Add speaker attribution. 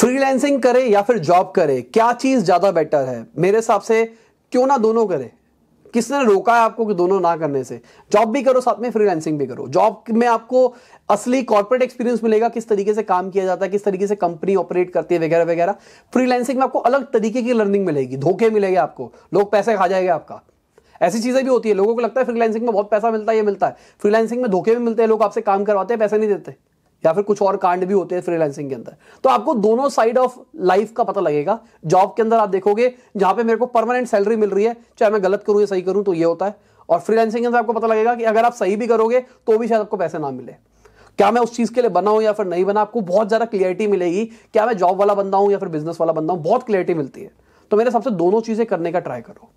Speaker 1: freelancing करे या फिर जॉब करे क्या चीज ज्यादा बेटर है मेरे हिसाब से क्यों ना दोनों करे किसने रोका है आपको कि दोनों ना करने से जॉब भी करो साथ में फ्रीलैंसिंग भी करो जॉब में आपको असली कॉर्पोरेट एक्सपीरियंस मिलेगा किस तरीके से काम किया जाता है किस तरीके से कंपनी ऑपरेट करती है वगैरह वगैरह फ्रीलैंसिंग में आपको अलग तरीके की लर्निंग मिलेगी धोखे मिलेंगे आपको लोग पैसे खा जाएगा आपका ऐसी चीजें भी होती है लोगों को लगता है फ्रीलैंसिंग में बहुत पैसा मिलता है ये मिलता है फ्रीलैंसिंग में धोखे भी मिलते हैं लोग आपसे काम करवाते हैं पैसे नहीं देते या फिर कुछ और कांड भी होते हैं फ्रीलांसिंग के अंदर तो आपको दोनों साइड ऑफ लाइफ का पता लगेगा जॉब के अंदर आप देखोगे जहां पे मेरे को परमानेंट सैलरी मिल रही है चाहे मैं गलत करूं या सही करूं तो ये होता है और फ्रीलांसिंग के अंदर आपको पता लगेगा कि अगर आप सही भी करोगे तो भी शायद आपको पैसे ना मिले क्या मैं उस चीज़ के लिए बना हूं या फिर नहीं बना आपको बहुत ज़्यादा क्लियरिटी मिलेगी क्या मैं जॉब वाला बंदा हूं या फिर बिजनेस वाला बंदा हूं बहुत क्लियरिटी मिलती है तो मेरे सबसे दोनों चीज़ें करने का ट्राई करो